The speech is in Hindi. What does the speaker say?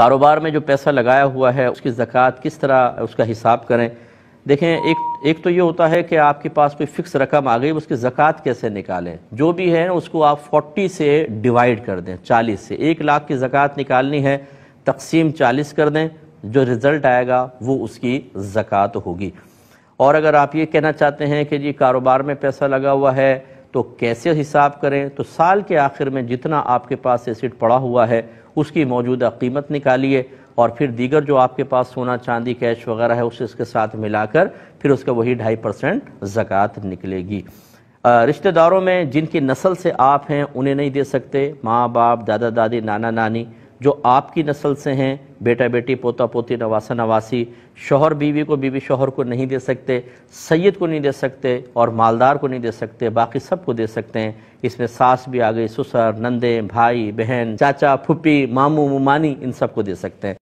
कारोबार में जो पैसा लगाया हुआ है उसकी ज़क़़त किस तरह उसका हिसाब करें देखें एक एक तो ये होता है कि आपके पास कोई फ़िक्स रकम आ गई उसकी ज़क़़त कैसे निकालें जो भी है उसको आप 40 से डिवाइड कर दें 40 से एक लाख की ज़क़़त निकालनी है तकसीम 40 कर दें जो रिज़ल्ट आएगा वो उसकी ज़क़़त होगी और अगर आप ये कहना चाहते हैं कि जी कारोबार में पैसा लगा हुआ है तो कैसे हिसाब करें तो साल के आखिर में जितना आपके पास एसिड पड़ा हुआ है उसकी मौजूदा कीमत निकालिए और फिर दीगर जो आपके पास सोना चांदी कैश वगैरह है उसे इसके साथ मिलाकर फिर उसका वही ढाई परसेंट ज़क़़त निकलेगी रिश्तेदारों में जिनकी नस्ल से आप हैं उन्हें नहीं दे सकते माँ बाप दादा दादी नाना नानी जो आपकी नस्ल से हैं बेटा बेटी पोता पोती नवासा नवासी शोहर बीवी को बीवी शोहर को नहीं दे सकते सैयद को नहीं दे सकते और मालदार को नहीं दे सकते बाकी सब को दे सकते हैं इसमें सास भी आ गई ससुर नंदे भाई बहन चाचा फुप्पी मामू मानी इन सब को दे सकते हैं